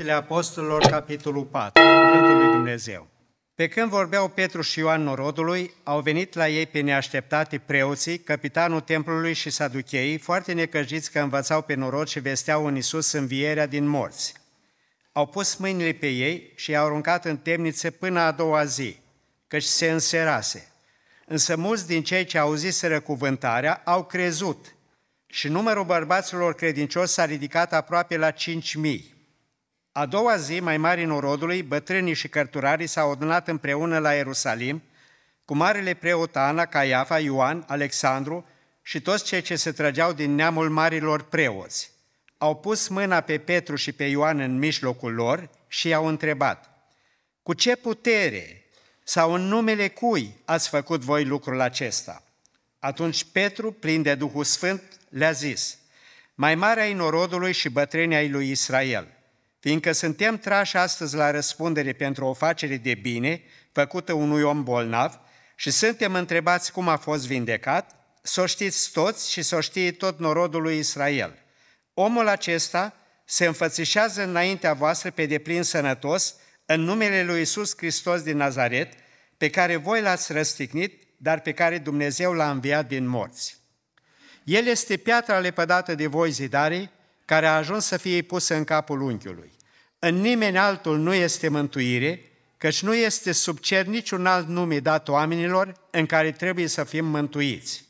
Faptele Apostolilor, capitolul 4, Cuvântul lui Dumnezeu. Pe când vorbeau Petru și Ioan norodului, au venit la ei pe neașteptate preoții, capitanul templului și saducheii, foarte necăjiți că învățau pe norod și vesteau în Isus învierea din morți. Au pus mâinile pe ei și i-au aruncat în temniță până a doua zi, căci se înserase. Însă mulți din cei ce au zis răcuvântarea au crezut și numărul bărbaților credincioși s-a ridicat aproape la 5.000. A doua zi, mai mari norodului, bătrânii și cărturarii s-au adunat împreună la Ierusalim, cu marele preot Ana, Caiafa, Ioan, Alexandru și toți cei ce se trăgeau din neamul marilor preoți. Au pus mâna pe Petru și pe Ioan în mijlocul lor și i-au întrebat, Cu ce putere sau în numele cui ați făcut voi lucrul acesta? Atunci Petru, plin de Duhul Sfânt, le-a zis, Mai mare ai norodului și bătrânii ai lui Israel – fiindcă suntem trași astăzi la răspundere pentru o facere de bine făcută unui om bolnav și suntem întrebați cum a fost vindecat, să o știți toți și să o știe tot norodul lui Israel. Omul acesta se înfățișează înaintea voastră pe deplin sănătos în numele lui Isus Hristos din Nazaret, pe care voi l-ați răstignit, dar pe care Dumnezeu l-a înviat din morți. El este piatra lepădată de voi zidarii, care a ajuns să fie pusă în capul unchiului. În nimeni altul nu este mântuire, căci nu este sub cer niciun alt nume dat oamenilor în care trebuie să fim mântuiți.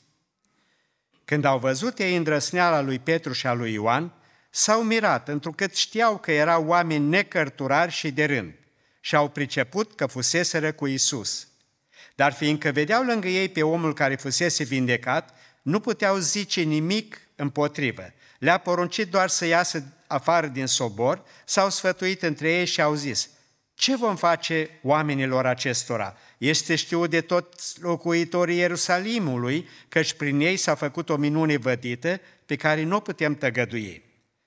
Când au văzut ei îndrăsneala lui Petru și a lui Ioan, s-au mirat, întrucât știau că erau oameni necărturari și de rând, și au priceput că fuseseră cu Isus. Dar fiindcă vedeau lângă ei pe omul care fusese vindecat, nu puteau zice nimic împotrivă, le-a poruncit doar să iasă afară din sobor, s-au sfătuit între ei și au zis, ce vom face oamenilor acestora? Este știut de tot locuitorii Ierusalimului, căci prin ei s-a făcut o minune vădită pe care nu o putem tăgădui.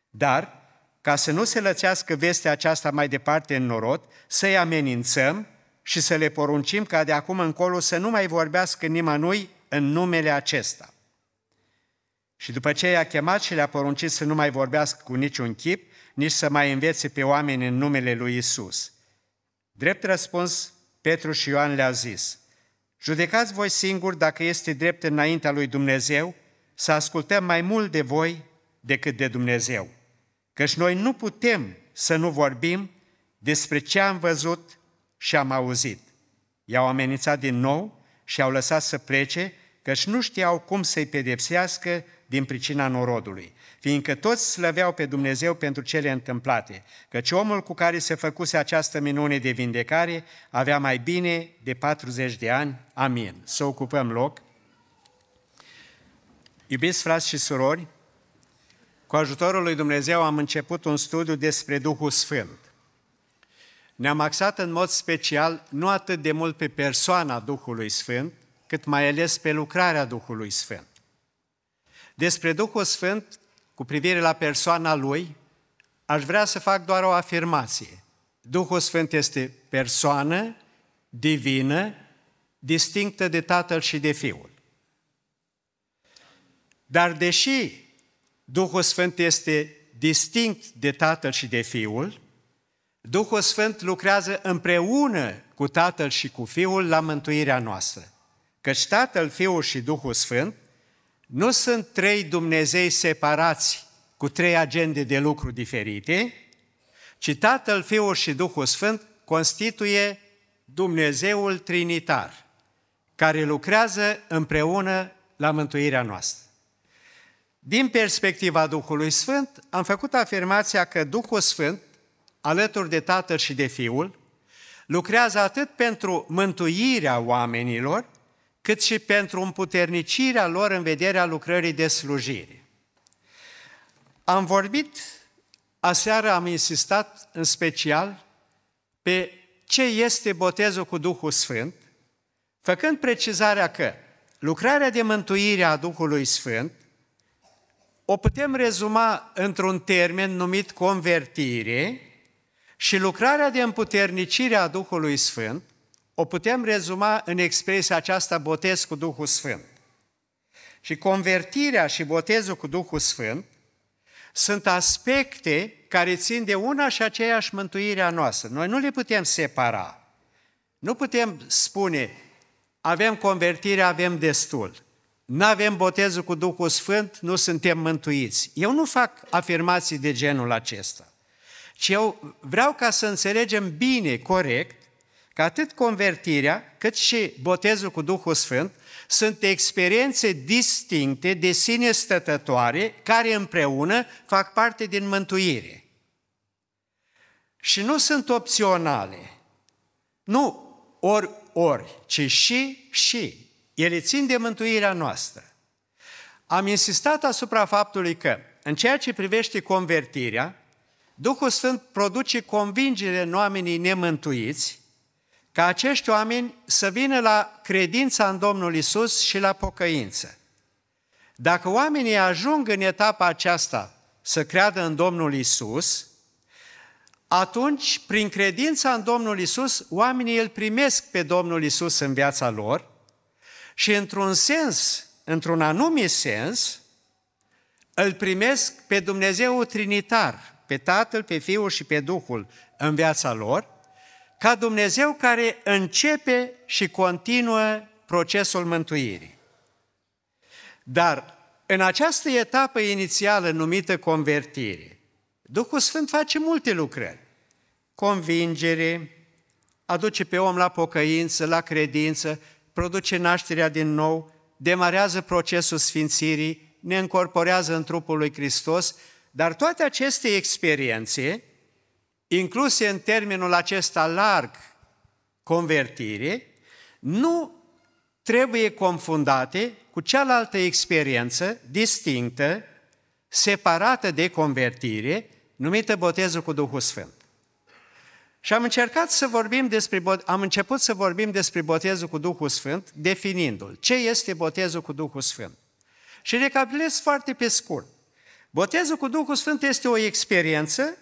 Dar, ca să nu se lățească vestea aceasta mai departe în norod, să-i amenințăm și să le poruncim ca de acum încolo să nu mai vorbească nimănui în numele acesta. Și după ce i-a chemat și le-a poruncit să nu mai vorbească cu niciun chip, nici să mai învețe pe oameni în numele lui Isus. Drept răspuns, Petru și Ioan le-a zis, Judecați voi singuri dacă este drept înaintea lui Dumnezeu să ascultăm mai mult de voi decât de Dumnezeu. Căci noi nu putem să nu vorbim despre ce am văzut și am auzit. I-au amenințat din nou și au lăsat să plece, căci nu știau cum să-i pedepsească din pricina norodului, fiindcă toți slăveau pe Dumnezeu pentru cele întâmplate, căci omul cu care se făcuse această minune de vindecare avea mai bine de 40 de ani. Amin. Să ocupăm loc. Iubiți frați și surori, cu ajutorul lui Dumnezeu am început un studiu despre Duhul Sfânt. Ne-am axat în mod special nu atât de mult pe persoana Duhului Sfânt, cât mai ales pe lucrarea Duhului Sfânt. Despre Duhul Sfânt, cu privire la persoana Lui, aș vrea să fac doar o afirmație. Duhul Sfânt este persoană divină, distinctă de Tatăl și de Fiul. Dar deși Duhul Sfânt este distinct de Tatăl și de Fiul, Duhul Sfânt lucrează împreună cu Tatăl și cu Fiul la mântuirea noastră. Căci Tatăl, Fiul și Duhul Sfânt nu sunt trei Dumnezei separați cu trei agende de lucru diferite, ci Tatăl, Fiul și Duhul Sfânt constituie Dumnezeul Trinitar, care lucrează împreună la mântuirea noastră. Din perspectiva Duhului Sfânt, am făcut afirmația că Duhul Sfânt, alături de Tatăl și de Fiul, lucrează atât pentru mântuirea oamenilor, cât și pentru împuternicirea lor în vederea lucrării de slujire. Am vorbit, aseară am insistat în special pe ce este botezul cu Duhul Sfânt, făcând precizarea că lucrarea de mântuire a Duhului Sfânt o putem rezuma într-un termen numit convertire și lucrarea de împuternicire a Duhului Sfânt o putem rezuma în expresia aceasta botez cu Duhul Sfânt. Și convertirea și botezul cu Duhul Sfânt sunt aspecte care țin de una și aceeași mântuirea noastră. Noi nu le putem separa. Nu putem spune, avem convertire, avem destul. Nu avem botezul cu Duhul Sfânt, nu suntem mântuiți. Eu nu fac afirmații de genul acesta, ci eu vreau ca să înțelegem bine, corect, că atât convertirea, cât și botezul cu Duhul Sfânt sunt experiențe distincte, de sine stătătoare, care împreună fac parte din mântuire. Și nu sunt opționale. Nu ori, ori, ci și, și. Ele țin de mântuirea noastră. Am insistat asupra faptului că, în ceea ce privește convertirea, Duhul Sfânt produce convingere în oamenii nemântuiți ca acești oameni să vină la credința în Domnul Isus și la pocăință. Dacă oamenii ajung în etapa aceasta să creadă în Domnul Isus, atunci, prin credința în Domnul Isus, oamenii îl primesc pe Domnul Isus în viața lor și, într-un sens, într-un anumit sens, îl primesc pe Dumnezeu Trinitar, pe Tatăl, pe Fiul și pe Duhul în viața lor ca Dumnezeu care începe și continuă procesul mântuirii. Dar în această etapă inițială numită convertire, Duhul Sfânt face multe lucrări. Convingere, aduce pe om la pocăință, la credință, produce nașterea din nou, demarează procesul sfințirii, ne încorporează în trupul lui Hristos, dar toate aceste experiențe incluse în termenul acesta larg convertire, nu trebuie confundate cu cealaltă experiență distinctă, separată de convertire, numită botezul cu Duhul Sfânt. Și am încercat să vorbim despre, am început să vorbim despre botezul cu Duhul Sfânt, definindu-l. Ce este botezul cu Duhul Sfânt? Și recapitulez foarte pe scurt. Botezul cu Duhul Sfânt este o experiență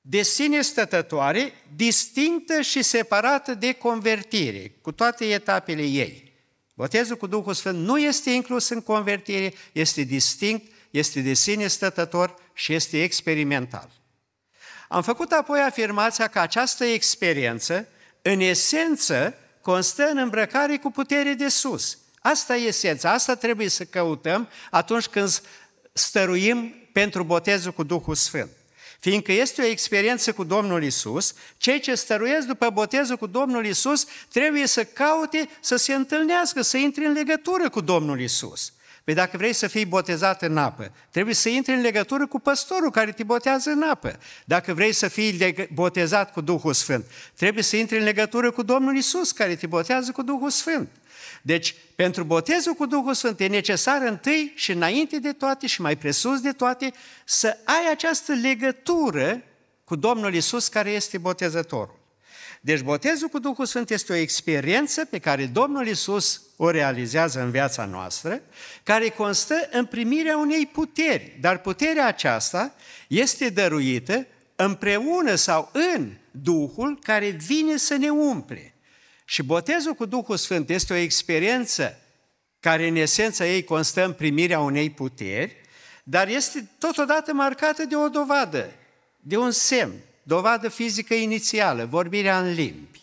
de sine stătătoare, distinctă și separată de convertire, cu toate etapele ei. Botezul cu Duhul Sfânt nu este inclus în convertire, este distinct, este de sine stătător și este experimental. Am făcut apoi afirmația că această experiență, în esență, constă în îmbrăcare cu putere de sus. Asta e esența, asta trebuie să căutăm atunci când stăruim pentru botezul cu Duhul Sfânt. Fiindcă este o experiență cu Domnul Isus, cei ce stăruiesc după botezul cu Domnul Isus trebuie să caute să se întâlnească, să intre în legătură cu Domnul Isus. Păi dacă vrei să fii botezat în apă, trebuie să intri în legătură cu păstorul care te botează în apă. Dacă vrei să fii botezat cu Duhul Sfânt, trebuie să intri în legătură cu Domnul Isus care te botează cu Duhul Sfânt. Deci, pentru botezul cu Duhul Sfânt e necesar întâi și înainte de toate și mai presus de toate să ai această legătură cu Domnul Isus care este botezătorul. Deci botezul cu Duhul Sfânt este o experiență pe care Domnul Isus o realizează în viața noastră, care constă în primirea unei puteri. Dar puterea aceasta este dăruită împreună sau în Duhul care vine să ne umple. Și botezul cu Duhul Sfânt este o experiență care în esența ei constă în primirea unei puteri, dar este totodată marcată de o dovadă, de un semn dovadă fizică inițială, vorbirea în limbi.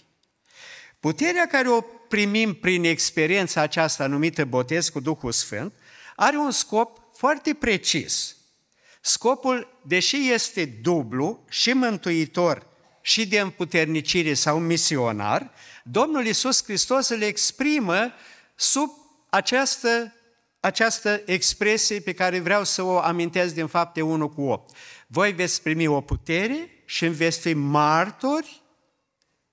Puterea care o primim prin experiența aceasta numită botez cu Duhul Sfânt are un scop foarte precis. Scopul, deși este dublu și mântuitor și de împuternicire sau misionar, Domnul Isus Hristos îl exprimă sub această, această expresie pe care vreau să o amintesc din fapte 1 cu 8. Voi veți primi o putere și îmi veți fi martori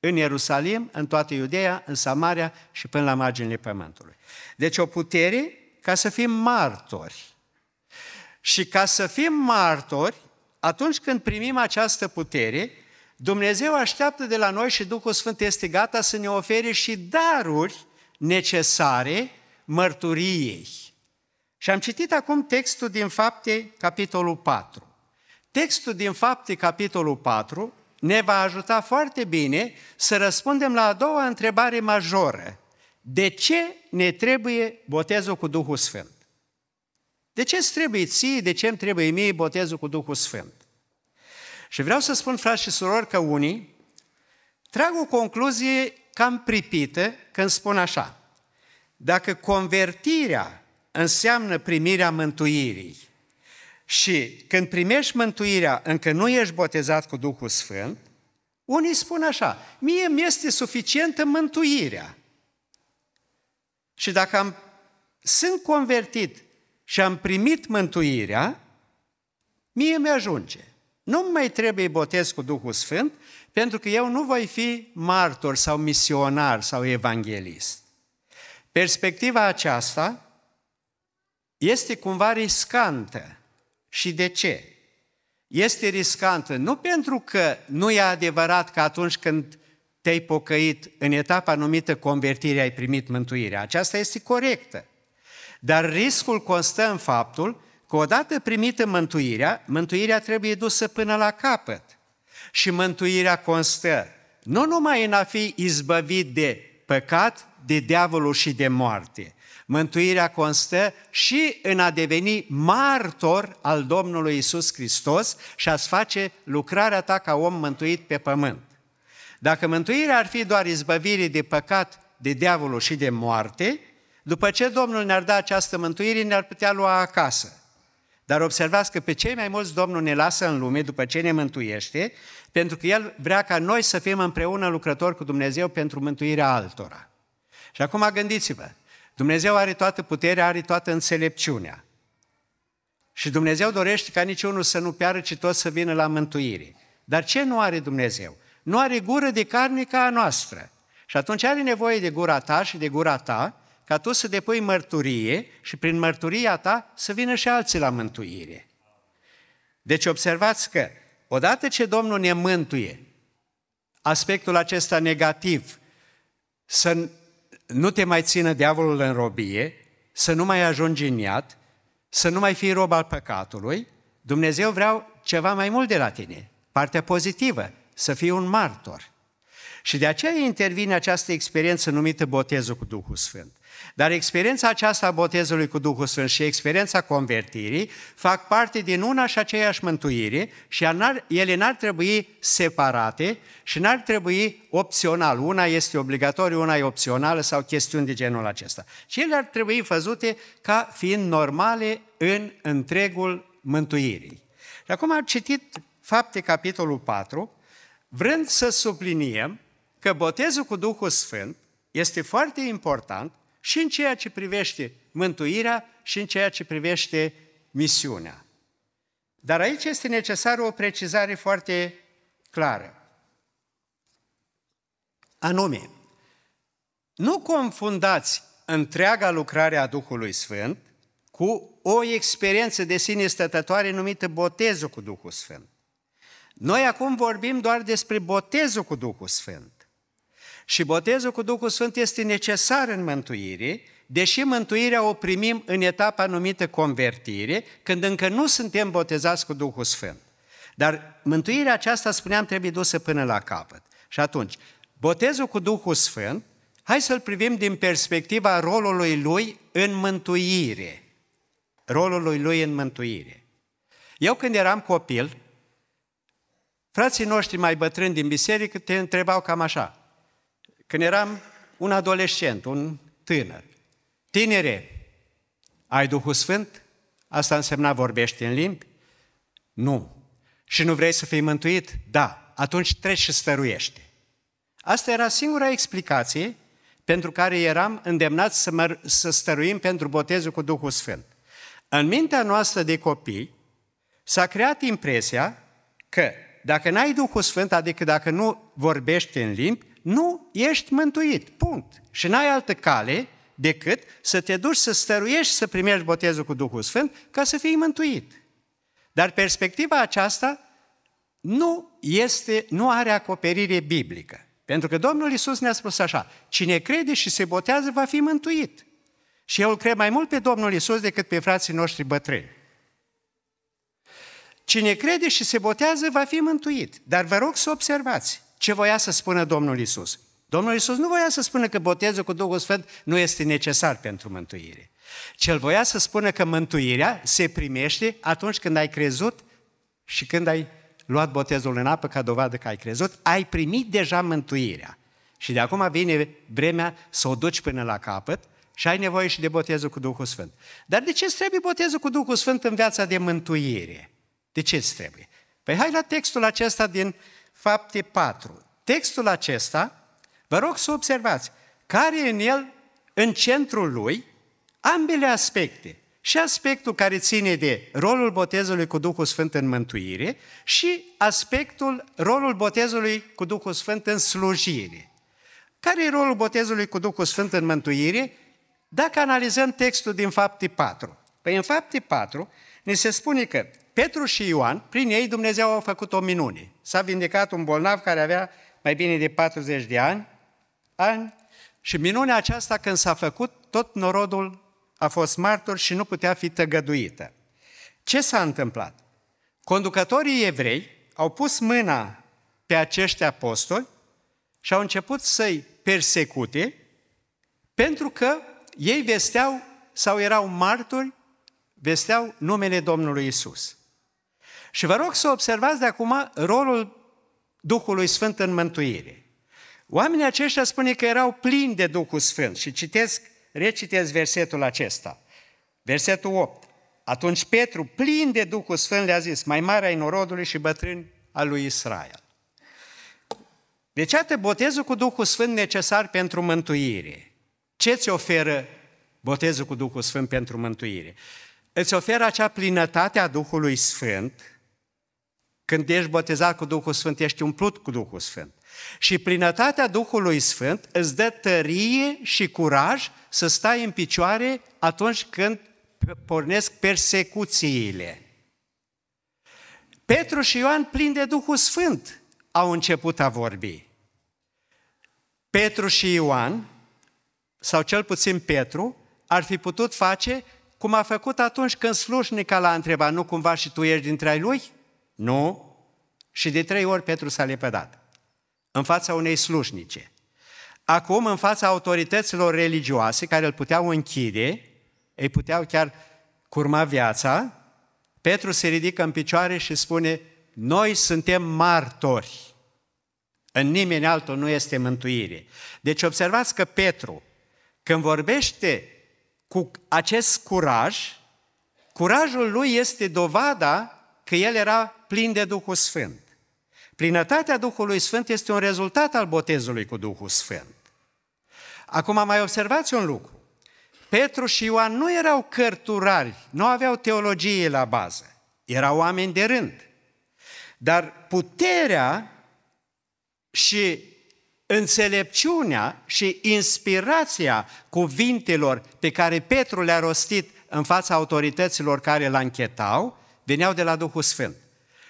în Ierusalim, în toată Iudeea, în Samaria și până la marginile pământului. Deci o putere ca să fim martori. Și ca să fim martori, atunci când primim această putere, Dumnezeu așteaptă de la noi și Duhul Sfânt este gata să ne ofere și daruri necesare mărturiei. Și am citit acum textul din Fapte, capitolul 4. Textul din Fapte, capitolul 4, ne va ajuta foarte bine să răspundem la a doua întrebare majoră. De ce ne trebuie botezul cu Duhul Sfânt? De ce îți trebuie ție, de ce îmi trebuie mie botezul cu Duhul Sfânt? Și vreau să spun, frați și surori, că unii trag o concluzie cam pripită când spun așa. Dacă convertirea înseamnă primirea mântuirii, și când primești mântuirea, încă nu ești botezat cu Duhul Sfânt, unii spun așa, mie mi este suficientă mântuirea. Și dacă am, sunt convertit și am primit mântuirea, mie mi-ajunge. Nu mai trebuie botez cu Duhul Sfânt, pentru că eu nu voi fi martor sau misionar sau evanghelist. Perspectiva aceasta este cumva riscantă, și de ce? Este riscantă nu pentru că nu e adevărat că atunci când te-ai pocăit în etapa numită convertire ai primit mântuirea. Aceasta este corectă. Dar riscul constă în faptul că odată primită mântuirea, mântuirea trebuie dusă până la capăt. Și mântuirea constă nu numai în a fi izbăvit de păcat, de diavolul și de moarte, Mântuirea constă și în a deveni martor al Domnului Isus Hristos și a-ți face lucrarea ta ca om mântuit pe pământ. Dacă mântuirea ar fi doar izbăvire de păcat, de diavolul și de moarte, după ce Domnul ne-ar da această mântuire, ne-ar putea lua acasă. Dar observați că pe cei mai mulți Domnul ne lasă în lume după ce ne mântuiește, pentru că El vrea ca noi să fim împreună lucrători cu Dumnezeu pentru mântuirea altora. Și acum gândiți-vă, Dumnezeu are toată puterea, are toată înțelepciunea. Și Dumnezeu dorește ca niciunul să nu piară, ci tot să vină la mântuire. Dar ce nu are Dumnezeu? Nu are gură de carne ca a noastră. Și atunci are nevoie de gura ta și de gura ta ca tu să depui mărturie și prin mărturia ta să vină și alții la mântuire. Deci observați că odată ce Domnul ne mântuie, aspectul acesta negativ, să nu te mai țină diavolul în robie, să nu mai ajungi în iad, să nu mai fii rob al păcatului, Dumnezeu vrea ceva mai mult de la tine, partea pozitivă, să fii un martor. Și de aceea intervine această experiență numită botezul cu Duhul Sfânt. Dar experiența aceasta a botezului cu Duhul Sfânt și experiența convertirii fac parte din una și aceeași mântuire și ele n-ar trebui separate și n-ar trebui opțional. Una este obligatorie, una e opțională sau chestiuni de genul acesta. Și ele ar trebui văzute ca fiind normale în întregul mântuirii. Și acum am citit Fapte, capitolul 4, vrând să subliniem că botezul cu Duhul Sfânt este foarte important și în ceea ce privește mântuirea și în ceea ce privește misiunea. Dar aici este necesară o precizare foarte clară. Anume, nu confundați întreaga lucrare a Duhului Sfânt cu o experiență de sine stătătoare numită botezul cu Duhul Sfânt. Noi acum vorbim doar despre botezul cu Duhul Sfânt. Și botezul cu Duhul Sfânt este necesar în mântuire, deși mântuirea o primim în etapa numită convertire, când încă nu suntem botezați cu Duhul Sfânt. Dar mântuirea aceasta, spuneam, trebuie dusă până la capăt. Și atunci, botezul cu Duhul Sfânt, hai să-l privim din perspectiva rolului lui în mântuire. Rolului lui în mântuire. Eu când eram copil, frații noștri mai bătrâni din biserică te întrebau cam așa, când eram un adolescent, un tânăr, tinere, ai Duhul Sfânt? Asta însemna vorbești în limbi? Nu. Și nu vrei să fii mântuit? Da. Atunci treci și stăruiește. Asta era singura explicație pentru care eram îndemnați să, mă, să stăruim pentru botezul cu Duhul Sfânt. În mintea noastră de copii s-a creat impresia că dacă n-ai Duhul Sfânt, adică dacă nu vorbești în limbi, nu ești mântuit. Punct. Și n-ai altă cale decât să te duci să stăruiești să primești botezul cu Duhul Sfânt ca să fii mântuit. Dar perspectiva aceasta nu, este, nu are acoperire biblică. Pentru că Domnul Isus ne-a spus așa, cine crede și se botează va fi mântuit. Și eu îl cred mai mult pe Domnul Isus decât pe frații noștri bătrâni. Cine crede și se botează va fi mântuit. Dar vă rog să observați, ce voia să spună Domnul Isus. Domnul Isus nu voia să spună că botezul cu Duhul Sfânt nu este necesar pentru mântuire. Cel voia să spună că mântuirea se primește atunci când ai crezut și când ai luat botezul în apă ca dovadă că ai crezut, ai primit deja mântuirea. Și de acum vine vremea să o duci până la capăt și ai nevoie și de botezul cu Duhul Sfânt. Dar de ce îți trebuie botezul cu Duhul Sfânt în viața de mântuire? De ce îți trebuie? Păi hai la textul acesta din Fapte 4. Textul acesta, vă rog să observați, care în el, în centrul lui, ambele aspecte. Și aspectul care ține de rolul botezului cu Duhul Sfânt în mântuire și aspectul, rolul botezului cu Duhul Sfânt în slujire. Care e rolul botezului cu Duhul Sfânt în mântuire? Dacă analizăm textul din Fapte 4. Păi în Fapte 4 ne se spune că Petru și Ioan, prin ei Dumnezeu a făcut o minune. S-a vindecat un bolnav care avea mai bine de 40 de ani, ani și minunea aceasta când s-a făcut, tot norodul a fost martor și nu putea fi tăgăduită. Ce s-a întâmplat? Conducătorii evrei au pus mâna pe acești apostoli și au început să-i persecute pentru că ei vesteau sau erau martori, vesteau numele Domnului Isus. Și vă rog să observați de acum rolul Duhului Sfânt în mântuire. Oamenii aceștia spune că erau plini de Duhul Sfânt și citesc, recitesc versetul acesta. Versetul 8. Atunci Petru, plin de Duhul Sfânt, le-a zis, mai mare ai norodului și bătrân al lui Israel. Deci, atât botezul cu Duhul Sfânt necesar pentru mântuire. Ce ți oferă botezul cu Duhul Sfânt pentru mântuire? Îți oferă acea plinătate a Duhului Sfânt, când ești botezat cu Duhul Sfânt, ești umplut cu Duhul Sfânt. Și plinătatea Duhului Sfânt îți dă tărie și curaj să stai în picioare atunci când pornesc persecuțiile. Petru și Ioan, plin de Duhul Sfânt, au început a vorbi. Petru și Ioan, sau cel puțin Petru, ar fi putut face cum a făcut atunci când slujnica l-a întrebat, nu cumva și tu ești dintre ai lui? Nu? Și de trei ori Petru s-a lepădat în fața unei slușnice. Acum, în fața autorităților religioase care îl puteau închide, îi puteau chiar curma viața, Petru se ridică în picioare și spune, noi suntem martori. În nimeni altul nu este mântuire. Deci observați că Petru, când vorbește cu acest curaj, curajul lui este dovada că el era plin de Duhul Sfânt. Plinătatea Duhului Sfânt este un rezultat al botezului cu Duhul Sfânt. Acum mai observați un lucru. Petru și Ioan nu erau cărturari, nu aveau teologie la bază. Erau oameni de rând. Dar puterea și înțelepciunea și inspirația cuvintelor pe care Petru le-a rostit în fața autorităților care l-anchetau, veneau de la Duhul Sfânt.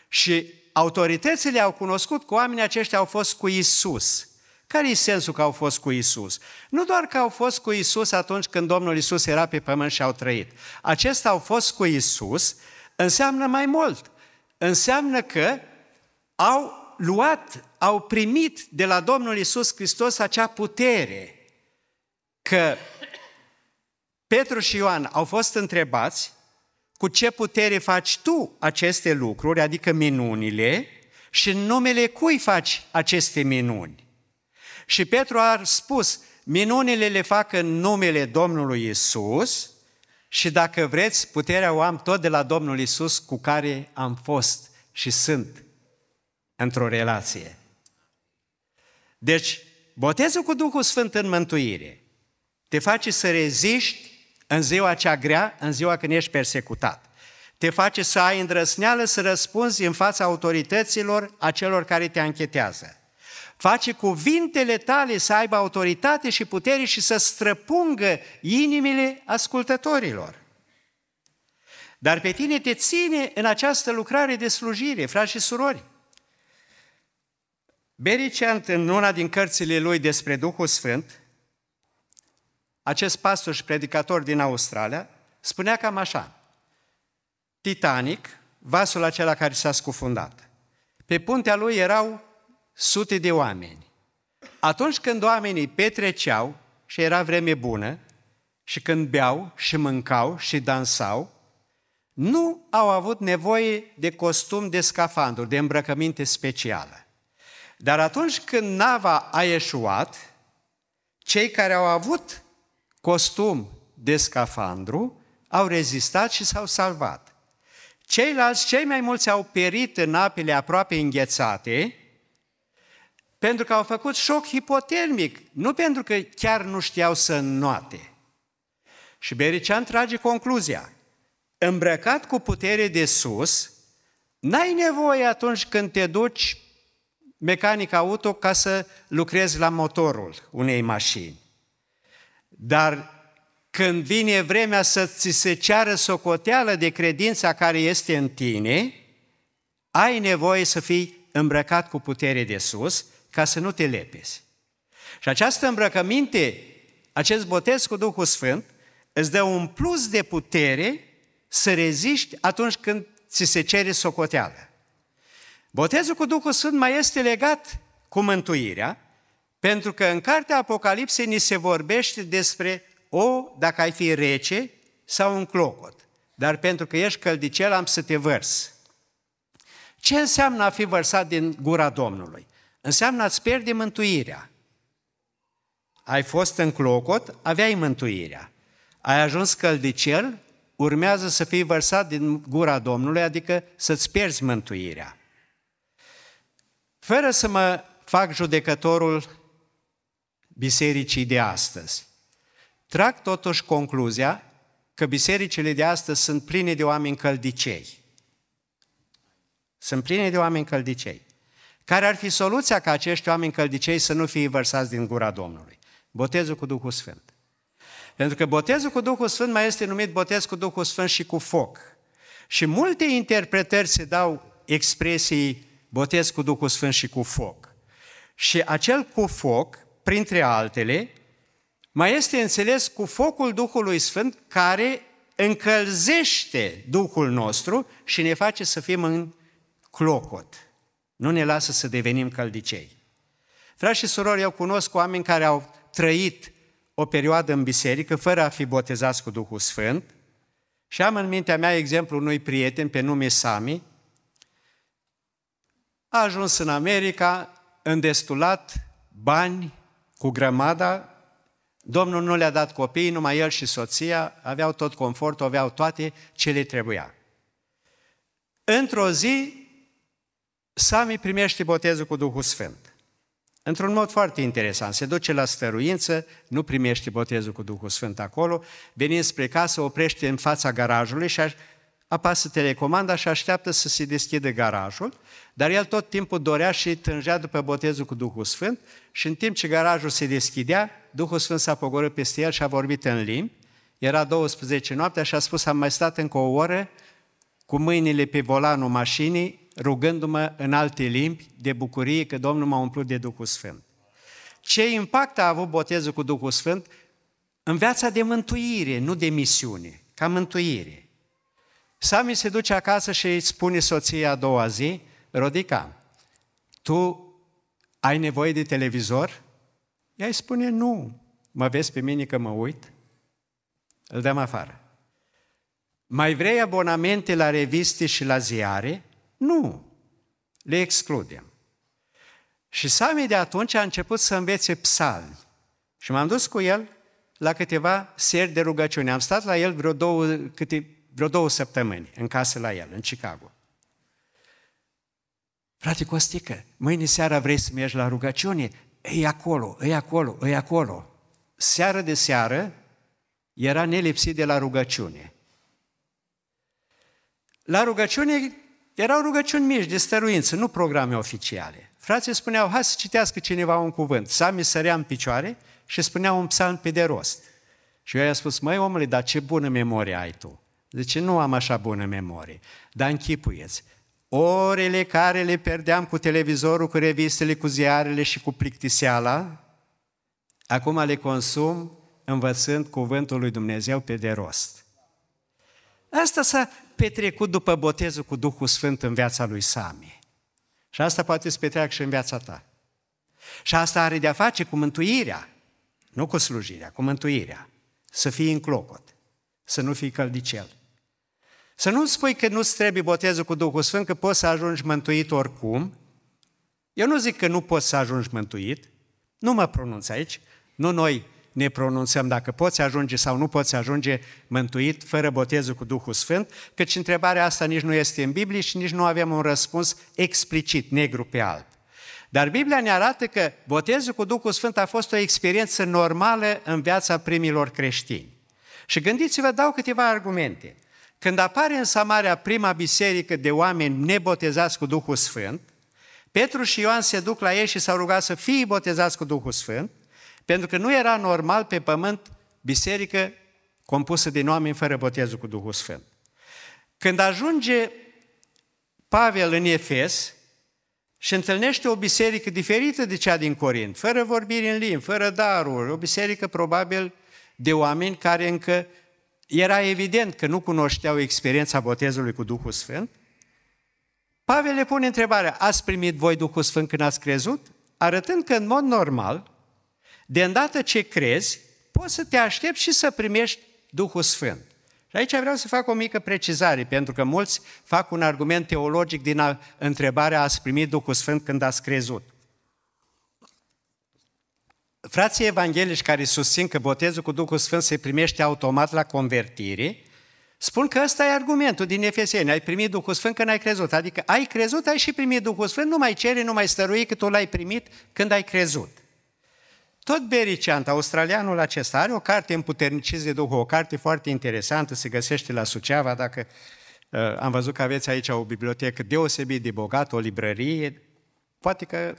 Și autoritățile au cunoscut că oamenii aceștia au fost cu Isus. Care e sensul că au fost cu Isus? Nu doar că au fost cu Isus atunci când Domnul Isus era pe pământ și au trăit. Acestea au fost cu Isus înseamnă mai mult. Înseamnă că au luat, au primit de la Domnul Isus Hristos acea putere că Petru și Ioan au fost întrebați cu ce putere faci tu aceste lucruri, adică minunile, și în numele cui faci aceste minuni. Și Petru a spus, minunile le fac în numele Domnului Isus și dacă vreți, puterea o am tot de la Domnul Isus cu care am fost și sunt într-o relație. Deci, botezul cu Duhul Sfânt în mântuire te face să reziști în ziua cea grea, în ziua când ești persecutat. Te face să ai îndrăsneală să răspunzi în fața autorităților, a celor care te anchetează. Face cuvintele tale să aibă autoritate și putere și să străpungă inimile ascultătorilor. Dar pe tine te ține în această lucrare de slujire, frați și surori. Bericent, în una din cărțile lui despre Duhul Sfânt, acest pastor și predicator din Australia, spunea cam așa. Titanic, vasul acela care s-a scufundat. Pe puntea lui erau sute de oameni. Atunci când oamenii petreceau și era vreme bună, și când beau și mâncau și dansau, nu au avut nevoie de costum de scafandru, de îmbrăcăminte specială. Dar atunci când nava a ieșuat, cei care au avut costum de scafandru, au rezistat și s-au salvat. Ceilalți, cei mai mulți, au perit în apele aproape înghețate, pentru că au făcut șoc hipotermic, nu pentru că chiar nu știau să înnoate. Și Berician trage concluzia. Îmbrăcat cu putere de sus, n-ai nevoie atunci când te duci mecanic auto ca să lucrezi la motorul unei mașini. Dar când vine vremea să ți se ceară socoteală de credința care este în tine, ai nevoie să fii îmbrăcat cu putere de sus ca să nu te lepezi. Și această îmbrăcăminte, acest botez cu Duhul Sfânt, îți dă un plus de putere să reziști atunci când ți se cere socoteală. Botezul cu Duhul Sfânt mai este legat cu mântuirea, pentru că în cartea Apocalipsei ni se vorbește despre o, dacă ai fi rece sau un clocot. Dar pentru că ești căldicel, am să te vărs. Ce înseamnă a fi vărsat din gura Domnului? Înseamnă a-ți pierde mântuirea. Ai fost în clocot, aveai mântuirea. Ai ajuns căldicel, urmează să fii vărsat din gura Domnului, adică să-ți pierzi mântuirea. Fără să mă fac judecătorul bisericii de astăzi. Trag totuși concluzia că bisericile de astăzi sunt pline de oameni căldicei. Sunt pline de oameni căldicei. Care ar fi soluția ca acești oameni căldicei să nu fie vărsați din gura Domnului? Botezul cu Duhul Sfânt. Pentru că botezul cu Duhul Sfânt mai este numit botez cu Duhul Sfânt și cu foc. Și multe interpretări se dau expresii botez cu Duhul Sfânt și cu foc. Și acel cu foc printre altele, mai este înțeles cu focul Duhului Sfânt care încălzește Duhul nostru și ne face să fim în clocot. Nu ne lasă să devenim căldicei. Frați și surori, eu cunosc oameni care au trăit o perioadă în biserică fără a fi botezați cu Duhul Sfânt și am în mintea mea exemplul unui prieten pe nume Sami, a ajuns în America, îndestulat, bani, cu grămada, Domnul nu le-a dat copii, numai el și soția aveau tot confortul, aveau toate ce le trebuia. Într-o zi, Sami primește botezul cu Duhul Sfânt. Într-un mod foarte interesant, se duce la stăruință, nu primește botezul cu Duhul Sfânt acolo, venind spre casă, oprește în fața garajului și apasă telecomanda și așteaptă să se deschidă garajul, dar el tot timpul dorea și tângea după botezul cu Duhul Sfânt și în timp ce garajul se deschidea, Duhul Sfânt s-a pogorât peste el și a vorbit în limbi, era 12 noaptea și a spus, am mai stat încă o oră cu mâinile pe volanul mașinii, rugându-mă în alte limbi de bucurie că Domnul m-a umplut de Duhul Sfânt. Ce impact a avut botezul cu Duhul Sfânt în viața de mântuire, nu de misiune, ca mântuire. Sami se duce acasă și îi spune soția a doua zi, Rodica, tu ai nevoie de televizor? Ea îi spune, nu, mă vezi pe mine că mă uit? Îl dăm afară. Mai vrei abonamente la reviste și la ziare? Nu, le excludem. Și Sami de atunci a început să învețe psalmi. Și m-am dus cu el la câteva seri de rugăciune. Am stat la el vreo două, câte vreo două săptămâni, în casă la el, în Chicago. Frate Costică, mâine seara vrei să mergi la rugăciune? Ei acolo, ei acolo, ei acolo. Seară de seară era nelipsit de la rugăciune. La rugăciune erau rugăciuni mici, de stăruință, nu programe oficiale. Frații spuneau, hai să citească cineva un cuvânt. Sami sărea în picioare și spunea un psalm pe de rost. Și eu i-am spus, măi omule, dar ce bună memorie ai tu. Zice, nu am așa bună memorie, dar închipuieți. Orele care le pierdeam cu televizorul, cu revistele, cu ziarele și cu plictiseala, acum le consum învățând cuvântul lui Dumnezeu pe de rost. Asta s-a petrecut după botezul cu Duhul Sfânt în viața lui Sami. Și asta poate să petreacă și în viața ta. Și asta are de-a face cu mântuirea, nu cu slujirea, cu mântuirea. Să fii în clocot, să nu fii căldicel. Să nu spui că nu-ți trebuie botezul cu Duhul Sfânt, că poți să ajungi mântuit oricum. Eu nu zic că nu poți să ajungi mântuit, nu mă pronunț aici, nu noi ne pronunțăm dacă poți ajunge sau nu poți ajunge mântuit fără botezul cu Duhul Sfânt, căci întrebarea asta nici nu este în Biblie și nici nu avem un răspuns explicit, negru pe alb. Dar Biblia ne arată că botezul cu Duhul Sfânt a fost o experiență normală în viața primilor creștini. Și gândiți-vă, dau câteva argumente. Când apare în Samaria prima biserică de oameni nebotezați cu Duhul Sfânt, Petru și Ioan se duc la ei și s-au rugat să fie botezați cu Duhul Sfânt, pentru că nu era normal pe pământ biserică compusă din oameni fără botezul cu Duhul Sfânt. Când ajunge Pavel în Efes și întâlnește o biserică diferită de cea din Corint, fără vorbiri în limbi, fără daruri, o biserică probabil de oameni care încă era evident că nu cunoșteau experiența botezului cu Duhul Sfânt, Pavel le pune întrebarea, ați primit voi Duhul Sfânt când ați crezut? Arătând că în mod normal, de îndată ce crezi, poți să te aștepți și să primești Duhul Sfânt. Și aici vreau să fac o mică precizare, pentru că mulți fac un argument teologic din întrebarea ați primit Duhul Sfânt când ați crezut frații evanghelici care susțin că botezul cu Duhul Sfânt se primește automat la convertire, spun că ăsta e argumentul din Efeseni, ai primit Duhul Sfânt când ai crezut, adică ai crezut, ai și primit Duhul Sfânt, nu mai cere, nu mai stărui că tu l-ai primit când ai crezut. Tot Bericant, australianul acesta, are o carte în de Duhul, o carte foarte interesantă, se găsește la Suceava, dacă uh, am văzut că aveți aici o bibliotecă deosebit de bogată, o librărie, poate că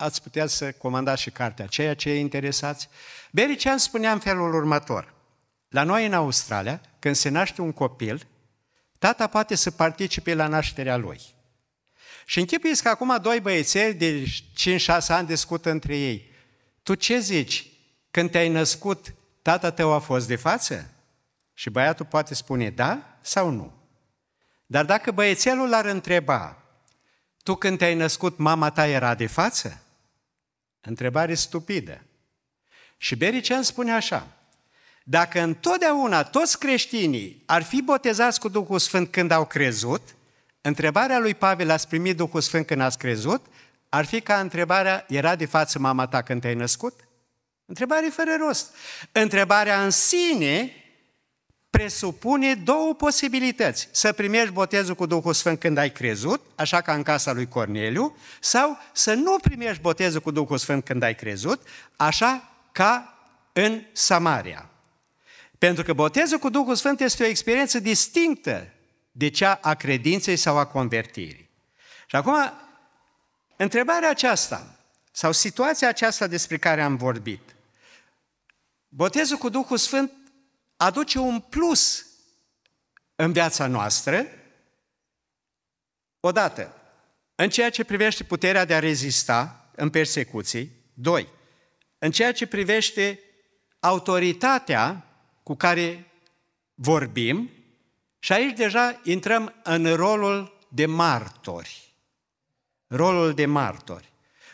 ați putea să comandați și cartea aceea ce e interesați. Berician spunea în felul următor. La noi în Australia, când se naște un copil, tata poate să participe la nașterea lui. Și închipuiți că acum doi băieței de 5-6 ani discută între ei. Tu ce zici? Când te-ai născut, tata tău a fost de față? Și băiatul poate spune da sau nu. Dar dacă băiețelul ar întreba, tu când te-ai născut, mama ta era de față? Întrebare stupidă. Și Bericen spune așa, dacă întotdeauna toți creștinii ar fi botezați cu Duhul Sfânt când au crezut, întrebarea lui Pavel, ați primit Duhul Sfânt când ați crezut, ar fi ca întrebarea, era de față mama ta când te-ai născut? Întrebare fără rost. Întrebarea în sine presupune două posibilități. Să primești botezul cu Duhul Sfânt când ai crezut, așa ca în casa lui Corneliu, sau să nu primești botezul cu Duhul Sfânt când ai crezut, așa ca în Samaria. Pentru că botezul cu Duhul Sfânt este o experiență distinctă de cea a credinței sau a convertirii. Și acum, întrebarea aceasta, sau situația aceasta despre care am vorbit, botezul cu Duhul Sfânt aduce un plus în viața noastră, odată, în ceea ce privește puterea de a rezista în persecuții, doi, în ceea ce privește autoritatea cu care vorbim, și aici deja intrăm în rolul de martori. Rolul de martori.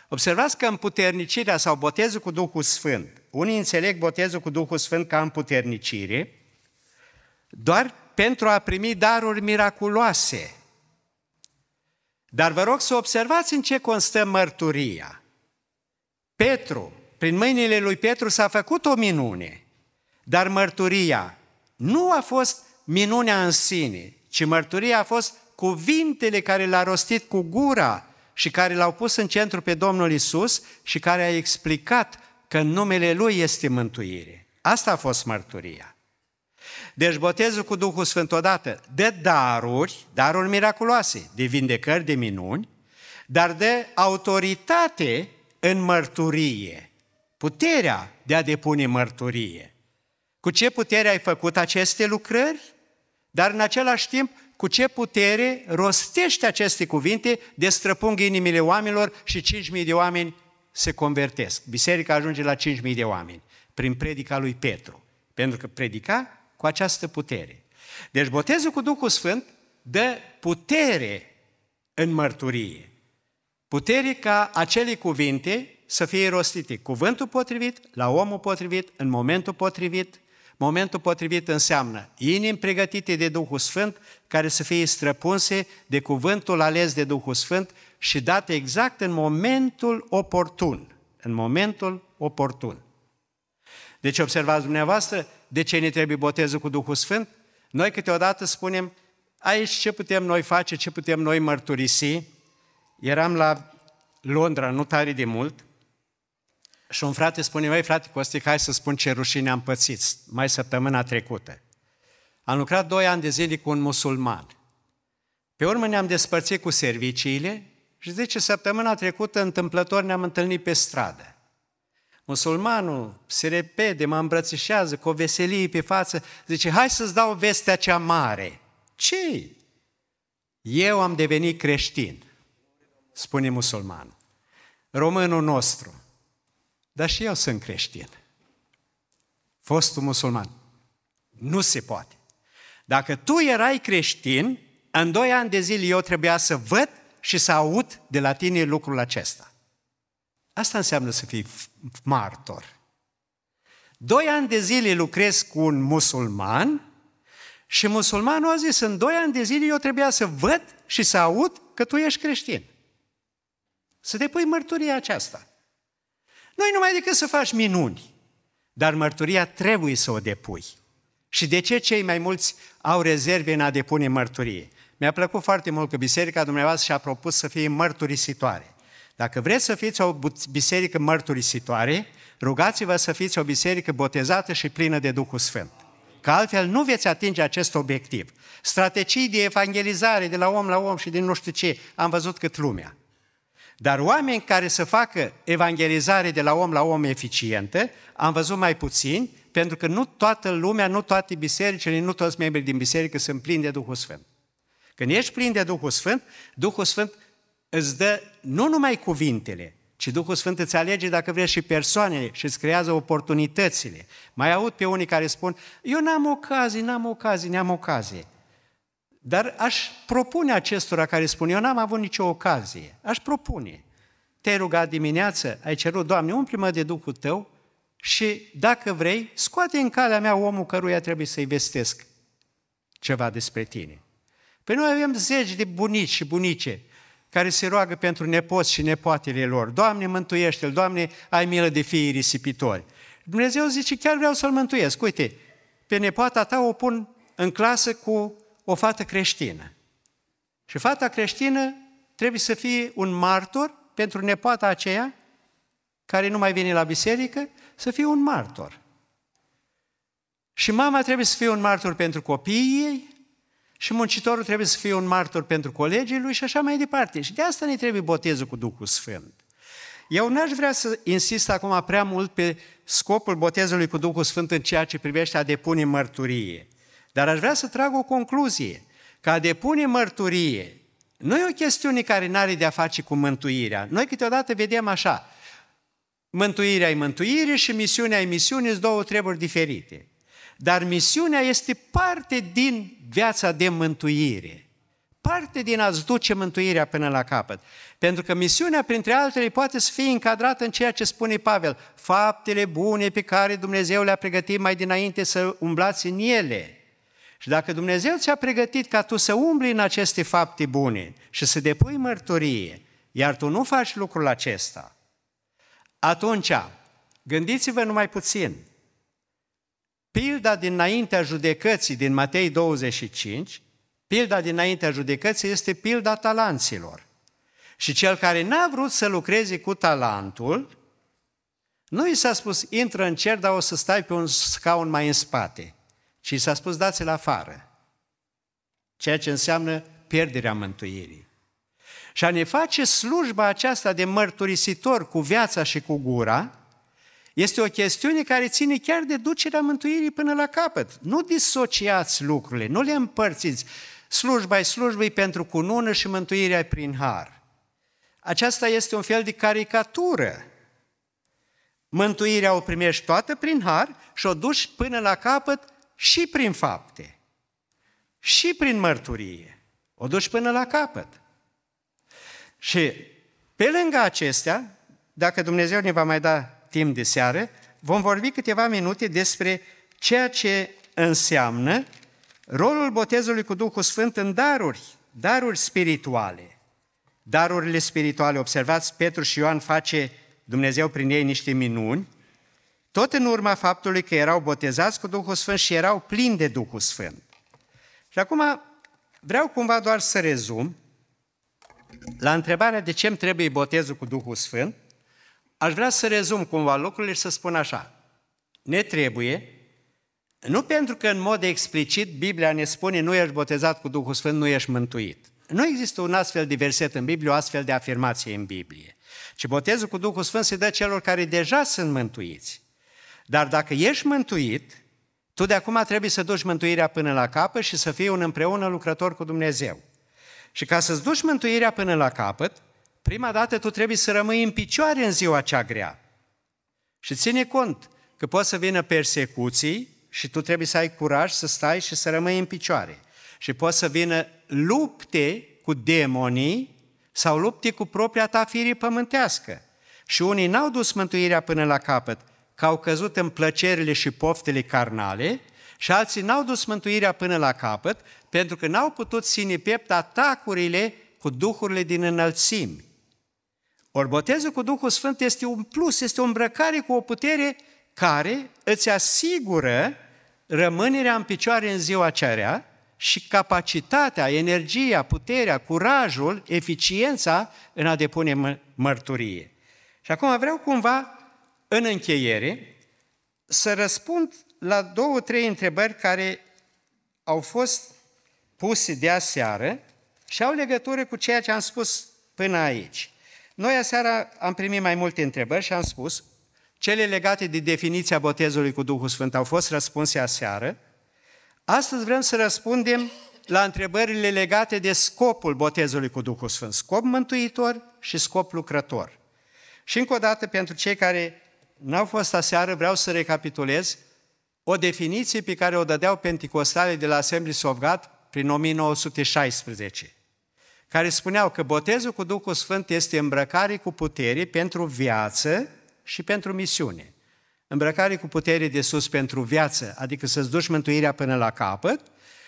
Observați că împuternicirea sau botezul cu Duhul Sfânt unii înțeleg botezul cu Duhul Sfânt ca împuternicire, doar pentru a primi daruri miraculoase. Dar vă rog să observați în ce constă mărturia. Petru, prin mâinile lui Petru s-a făcut o minune, dar mărturia nu a fost minunea în sine, ci mărturia a fost cuvintele care l-a rostit cu gura și care l-au pus în centru pe Domnul Isus și care a explicat că în numele Lui este mântuire. Asta a fost mărturia. Deci botezul cu Duhul Sfânt odată dă daruri, daruri miraculoase, de vindecări, de minuni, dar dă autoritate în mărturie, puterea de a depune mărturie. Cu ce putere ai făcut aceste lucrări? Dar în același timp, cu ce putere rostește aceste cuvinte de străpung inimile oamenilor și 5.000 de oameni se convertesc. Biserica ajunge la 5.000 de oameni prin predica lui Petru, pentru că predica cu această putere. Deci botezul cu Duhul Sfânt dă putere în mărturie. Putere ca acele cuvinte să fie rostite cuvântul potrivit, la omul potrivit, în momentul potrivit. Momentul potrivit înseamnă inimi pregătite de Duhul Sfânt, care să fie străpunse de cuvântul ales de Duhul Sfânt și date exact în momentul oportun. În momentul oportun. Deci observați dumneavoastră de ce ne trebuie botezul cu Duhul Sfânt? Noi câteodată spunem, aici ce putem noi face, ce putem noi mărturisi? Eram la Londra, nu tare de mult, și un frate spune, măi frate Costic, hai să spun ce rușine am pățit, mai săptămâna trecută. Am lucrat doi ani de zile cu un musulman. Pe urmă ne-am despărțit cu serviciile și zice, săptămâna trecută întâmplător ne-am întâlnit pe stradă. Musulmanul se repede, mă îmbrățișează cu o veselie pe față, zice, hai să-ți dau vestea cea mare. ce Eu am devenit creștin, spune musulmanul. Românul nostru. Dar și eu sunt creștin. Fostul musulman. Nu se poate. Dacă tu erai creștin, în doi ani de zile eu trebuia să văd și să aud de la tine lucrul acesta. Asta înseamnă să fii martor. Doi ani de zile lucrez cu un musulman și musulmanul a zis, în doi ani de zile eu trebuia să văd și să aud că tu ești creștin. Să depui mărturia aceasta. Noi numai decât să faci minuni, dar mărturia trebuie să o depui. Și de ce cei mai mulți au rezerve în a depune mărturie? Mi-a plăcut foarte mult că biserica dumneavoastră și-a propus să fie mărturisitoare. Dacă vreți să fiți o biserică mărturisitoare, rugați-vă să fiți o biserică botezată și plină de Duhul Sfânt. Că altfel nu veți atinge acest obiectiv. Strategii de evangelizare de la om la om și din nu știu ce, am văzut cât lumea. Dar oameni care să facă evangelizare de la om la om eficientă, am văzut mai puțini, pentru că nu toată lumea, nu toate bisericile, nu toți membrii din biserică sunt plini de Duhul Sfânt. Când ești plin de Duhul Sfânt, Duhul Sfânt îți dă nu numai cuvintele, ci Duhul Sfânt îți alege, dacă vrei, și persoanele și îți creează oportunitățile. Mai aud pe unii care spun, eu n-am ocazie, n-am ocazie, n-am ocazie. Dar aș propune acestora care spun, eu n-am avut nicio ocazie, aș propune. Te-ai rugat dimineață, ai cerut, Doamne, umple-mă de Duhul Tău și, dacă vrei, scoate în calea mea omul căruia trebuie să-i vestesc ceva despre tine. Păi noi avem zeci de bunici și bunice care se roagă pentru nepoți și nepoatele lor. Doamne, mântuiește-l! Doamne, ai milă de fiii risipitori! Dumnezeu zice, chiar vreau să-l mântuiesc. Uite, pe nepoata ta o pun în clasă cu o fată creștină. Și fata creștină trebuie să fie un martor pentru nepoata aceea care nu mai vine la biserică, să fie un martor. Și mama trebuie să fie un martor pentru copiii ei, și muncitorul trebuie să fie un martor pentru colegii lui și așa mai departe. Și de asta ne trebuie botezul cu Duhul Sfânt. Eu n-aș vrea să insist acum prea mult pe scopul botezului cu Duhul Sfânt în ceea ce privește a depune mărturie. Dar aș vrea să trag o concluzie, că a depune mărturie nu e o chestiune care nu are de-a face cu mântuirea. Noi câteodată vedem așa, mântuirea e mântuire și misiunea e misiune, sunt două treburi diferite. Dar misiunea este parte din viața de mântuire. Parte din a-ți duce mântuirea până la capăt. Pentru că misiunea, printre altele, poate să fie încadrată în ceea ce spune Pavel. Faptele bune pe care Dumnezeu le-a pregătit mai dinainte să umblați în ele. Și dacă Dumnezeu ți-a pregătit ca tu să umbli în aceste fapte bune și să depui mărturie, iar tu nu faci lucrul acesta, atunci, gândiți-vă numai puțin – Pilda dinaintea judecății din Matei 25, pilda dinaintea judecății este pilda talanților. Și cel care n-a vrut să lucreze cu talentul, nu i s-a spus, intră în cer, dar o să stai pe un scaun mai în spate, ci i s-a spus, dați-l afară. Ceea ce înseamnă pierderea mântuirii. Și a ne face slujba aceasta de mărturisitor cu viața și cu gura, este o chestiune care ține chiar de ducerea mântuirii până la capăt. Nu disociați lucrurile, nu le împărțiți slujba slujbei pentru cunună și mântuirea prin har. Aceasta este un fel de caricatură. Mântuirea o primești toată prin har și o duci până la capăt și prin fapte, și prin mărturie. O duci până la capăt. Și pe lângă acestea, dacă Dumnezeu ne va mai da timp de seară, vom vorbi câteva minute despre ceea ce înseamnă rolul botezului cu Duhul Sfânt în daruri, daruri spirituale. Darurile spirituale, observați, Petru și Ioan face Dumnezeu prin ei niște minuni, tot în urma faptului că erau botezați cu Duhul Sfânt și erau plini de Duhul Sfânt. Și acum vreau cumva doar să rezum la întrebarea de ce îmi trebuie botezul cu Duhul Sfânt, aș vrea să rezum cumva lucrurile și să spun așa. Ne trebuie, nu pentru că în mod explicit Biblia ne spune nu ești botezat cu Duhul Sfânt, nu ești mântuit. Nu există un astfel de verset în Biblie, o astfel de afirmație în Biblie. Ci botezul cu Duhul Sfânt se dă celor care deja sunt mântuiți. Dar dacă ești mântuit, tu de acum trebuie să duci mântuirea până la capăt și să fii un împreună lucrător cu Dumnezeu. Și ca să-ți duci mântuirea până la capăt, prima dată tu trebuie să rămâi în picioare în ziua cea grea. Și ține cont că poate să vină persecuții și tu trebuie să ai curaj să stai și să rămâi în picioare. Și poate să vină lupte cu demonii sau lupte cu propria ta fire pământească. Și unii n-au dus mântuirea până la capăt, că au căzut în plăcerile și poftele carnale, și alții n-au dus mântuirea până la capăt, pentru că n-au putut ține piept atacurile cu duhurile din înălțimi. Ori botezul cu Duhul Sfânt este un plus, este o îmbrăcare cu o putere care îți asigură rămânerea în picioare în ziua cearea și capacitatea, energia, puterea, curajul, eficiența în a depune mărturie. Și acum vreau cumva, în încheiere, să răspund la două, trei întrebări care au fost puse de aseară și au legătură cu ceea ce am spus până aici. Noi aseară am primit mai multe întrebări și am spus, cele legate de definiția botezului cu Duhul Sfânt au fost răspunse aseară. Astăzi vrem să răspundem la întrebările legate de scopul botezului cu Duhul Sfânt, scop mântuitor și scop lucrător. Și încă o dată, pentru cei care n-au fost aseară, vreau să recapitulez o definiție pe care o dădeau penticostale de la Assembly of God prin 1916 care spuneau că botezul cu Duhul Sfânt este îmbrăcare cu putere pentru viață și pentru misiune. Îmbrăcare cu putere de sus pentru viață, adică să-ți duci mântuirea până la capăt,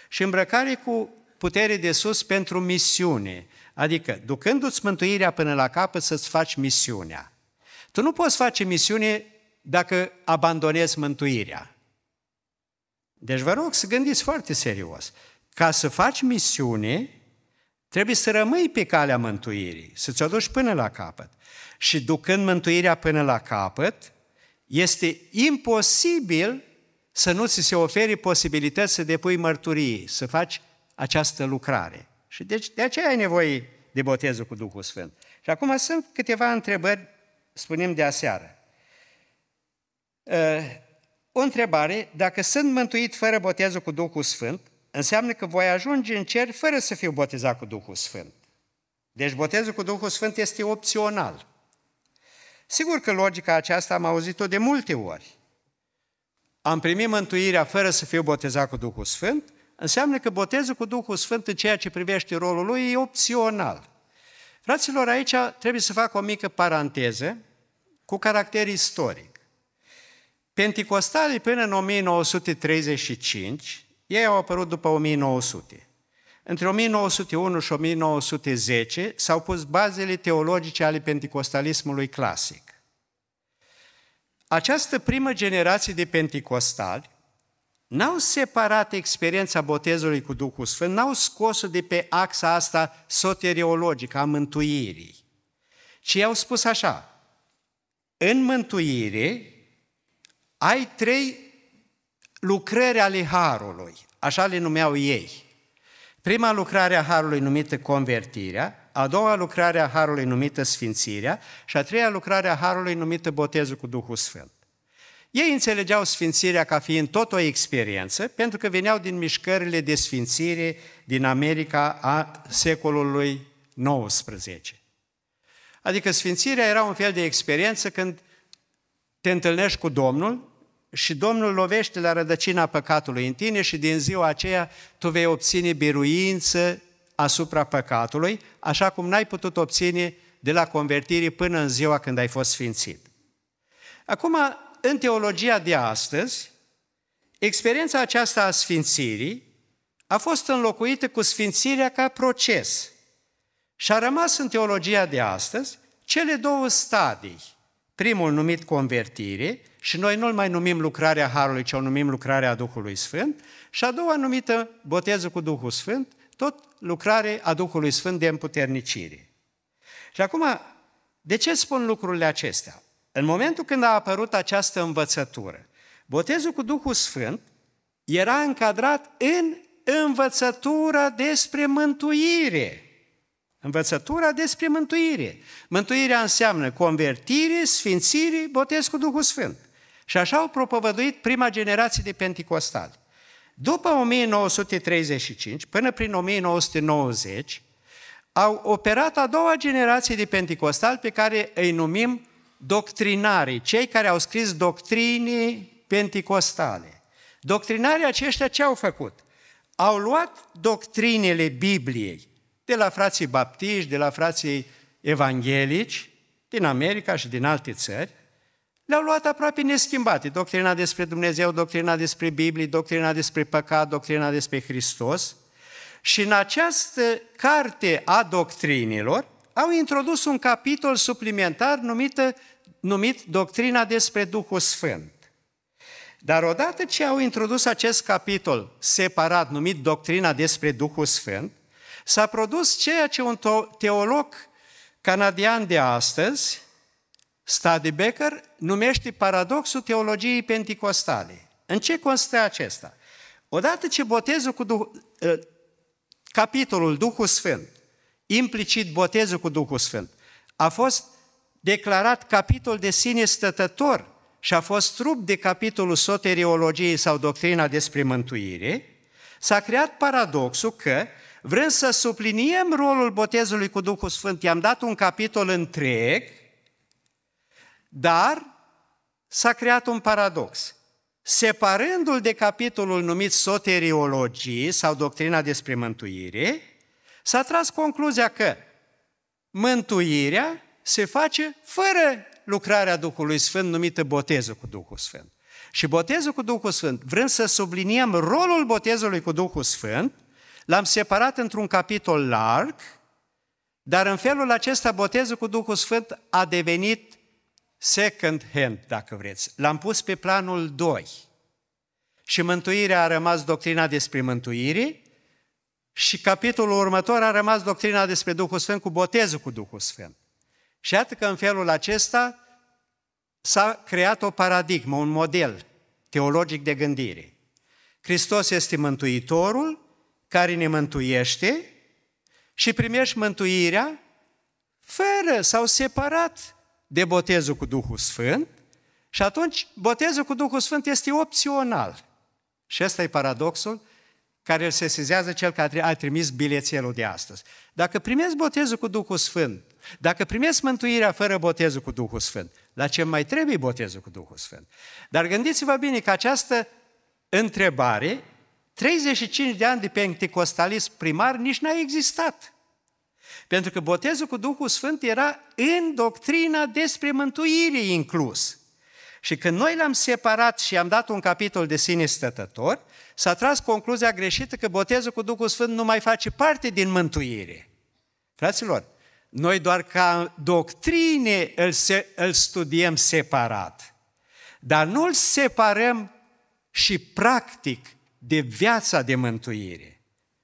și îmbrăcare cu putere de sus pentru misiune, adică ducându-ți mântuirea până la capăt să-ți faci misiunea. Tu nu poți face misiune dacă abandonezi mântuirea. Deci vă rog să gândiți foarte serios. Ca să faci misiune, Trebuie să rămâi pe calea mântuirii, să ți-o duci până la capăt. Și ducând mântuirea până la capăt, este imposibil să nu ți se ofere posibilități să depui mărturii, să faci această lucrare. Și deci de aceea ai nevoie de botezul cu Duhul Sfânt. Și acum sunt câteva întrebări, spunem de aseară. Ă, o întrebare, dacă sunt mântuit fără botezul cu Duhul Sfânt, înseamnă că voi ajunge în cer fără să fiu botezat cu Duhul Sfânt. Deci botezul cu Duhul Sfânt este opțional. Sigur că logica aceasta am auzit-o de multe ori. Am primit mântuirea fără să fiu botezat cu Duhul Sfânt, înseamnă că botezul cu Duhul Sfânt în ceea ce privește rolul lui e opțional. Fraților, aici trebuie să fac o mică paranteză cu caracter istoric. Penticostalii până în 1935 ei au apărut după 1900. Între 1901 și 1910 s-au pus bazele teologice ale pentecostalismului clasic. Această primă generație de pentecostali n-au separat experiența botezului cu Duhul Sfânt, n-au scos-o de pe axa asta soteriologică a mântuirii, ci au spus așa, în mântuire ai trei lucrări ale Harului, așa le numeau ei. Prima lucrare a Harului numită convertirea, a doua lucrare a Harului numită sfințirea și a treia lucrare a Harului numită botezul cu Duhul Sfânt. Ei înțelegeau sfințirea ca fiind tot o experiență, pentru că veneau din mișcările de sfințire din America a secolului XIX. Adică sfințirea era un fel de experiență când te întâlnești cu Domnul și Domnul lovește la rădăcina păcatului în tine și din ziua aceea tu vei obține biruință asupra păcatului, așa cum n-ai putut obține de la convertire până în ziua când ai fost sfințit. Acum, în teologia de astăzi, experiența aceasta a sfințirii a fost înlocuită cu sfințirea ca proces. Și a rămas în teologia de astăzi cele două stadii, primul numit convertire și noi nu-l mai numim lucrarea Harului, ci o numim lucrarea Duhului Sfânt. Și a doua numită botezul cu Duhul Sfânt, tot lucrare a Duhului Sfânt de împuternicire. Și acum, de ce spun lucrurile acestea? În momentul când a apărut această învățătură, botezul cu Duhul Sfânt era încadrat în învățătura despre mântuire. Învățătura despre mântuire. Mântuirea înseamnă convertire, sfințire, botez cu Duhul Sfânt. Și așa au propovăduit prima generație de penticostali. După 1935, până prin 1990, au operat a doua generație de penticostali pe care îi numim doctrinarii, cei care au scris doctrinii penticostale. Doctrinarii aceștia ce au făcut? Au luat doctrinele Bibliei de la frații baptiști, de la frații evanghelici, din America și din alte țări, le-au luat aproape neschimbate. Doctrina despre Dumnezeu, doctrina despre Biblie, doctrina despre păcat, doctrina despre Hristos. Și în această carte a doctrinilor au introdus un capitol suplimentar numită, numit Doctrina despre Duhul Sfânt. Dar odată ce au introdus acest capitol separat numit Doctrina despre Duhul Sfânt, s-a produs ceea ce un teolog canadian de astăzi, Study Becker numește paradoxul teologiei penticostale. În ce constă acesta? Odată ce botezul cu Duh, ă, capitolul Duhul Sfânt, implicit botezul cu Duhul Sfânt, a fost declarat capitol de sine stătător și a fost trup de capitolul soteriologiei sau doctrina despre mântuire, s-a creat paradoxul că, vrând să supliniem rolul botezului cu Duhul Sfânt, i-am dat un capitol întreg – dar s-a creat un paradox. Separându-l de capitolul numit soteriologie sau doctrina despre mântuire, s-a tras concluzia că mântuirea se face fără lucrarea Duhului Sfânt numită botezul cu Duhul Sfânt. Și botezul cu Duhul Sfânt, vrând să subliniem rolul botezului cu Duhul Sfânt, l-am separat într-un capitol larg, dar în felul acesta botezul cu Duhul Sfânt a devenit second hand, dacă vreți. L-am pus pe planul 2. Și mântuirea a rămas doctrina despre mântuire și capitolul următor a rămas doctrina despre Duhul Sfânt cu botezul cu Duhul Sfânt. Și iată că în felul acesta s-a creat o paradigmă, un model teologic de gândire. Hristos este Mântuitorul care ne mântuiește și primești mântuirea fără sau separat de botezul cu Duhul Sfânt și atunci botezul cu Duhul Sfânt este opțional. Și ăsta e paradoxul care îl sesizează cel care a trimis bilețelul de astăzi. Dacă primești botezul cu Duhul Sfânt, dacă primești mântuirea fără botezul cu Duhul Sfânt, la ce mai trebuie botezul cu Duhul Sfânt? Dar gândiți-vă bine că această întrebare, 35 de ani de pentecostalism primar, nici n-a existat. Pentru că botezul cu Duhul Sfânt era în doctrina despre mântuire inclus. Și când noi l-am separat și am dat un capitol de sine stătător, s-a tras concluzia greșită că botezul cu Duhul Sfânt nu mai face parte din mântuire. Fraților, noi doar ca doctrine îl, se, îl studiem separat, dar nu îl separăm și practic de viața de mântuire.